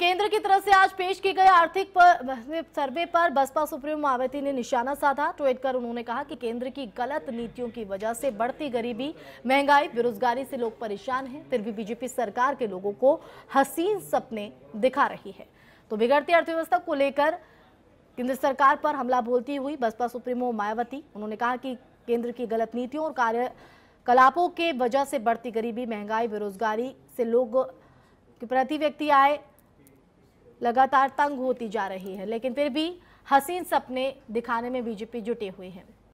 केंद्र की तरफ से आज पेश किए गए आर्थिक पर, सर्वे पर बसपा सुप्रीमो मायावती ने निशाना साधा ट्वीट कर उन्होंने कहा कि केंद्र की गलत नीतियों की वजह से बढ़ती गरीबी महंगाई बेरोजगारी से लोग परेशान हैं फिर भी बीजेपी सरकार के लोगों को हसीन सपने दिखा रही है तो बिगड़ती अर्थव्यवस्था को लेकर केंद्र सरकार पर हमला बोलती हुई बसपा सुप्रीमो मायावती उन्होंने कहा कि केंद्र की गलत नीतियों और कार्यकलापों के वजह से बढ़ती गरीबी महंगाई बेरोजगारी से लोग प्रति व्यक्ति आए लगातार तंग होती जा रही है लेकिन फिर भी हसीन सपने दिखाने में बीजेपी जुटे हुए है